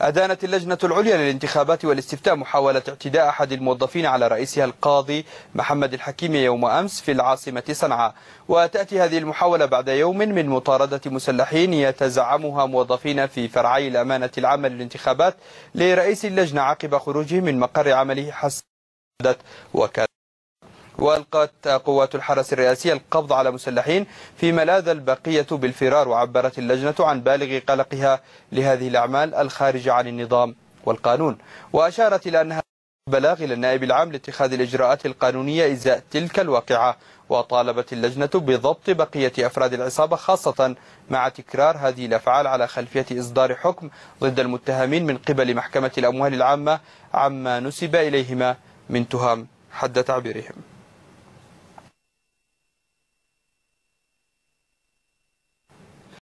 أدانت اللجنة العليا للانتخابات والاستفتاء محاولة اعتداء أحد الموظفين على رئيسها القاضي محمد الحكيم يوم أمس في العاصمة صنعاء وتأتي هذه المحاولة بعد يوم من مطاردة مسلحين يتزعمها موظفين في فرعي الأمانة العامة للانتخابات لرئيس اللجنة عقب خروجه من مقر عمله حسن وكالة وألقت قوات الحرس الرئاسي القبض على مسلحين فيما لاذ البقية بالفرار وعبرت اللجنة عن بالغ قلقها لهذه الأعمال الخارجة عن النظام والقانون وأشارت إلى أنها بلاغ إلى النائب العام لاتخاذ الإجراءات القانونية إزاء تلك الواقعة وطالبت اللجنة بضبط بقية أفراد العصابة خاصة مع تكرار هذه الأفعال على خلفية إصدار حكم ضد المتهمين من قبل محكمة الأموال العامة عما نسب إليهما من تهم حد تعبيرهم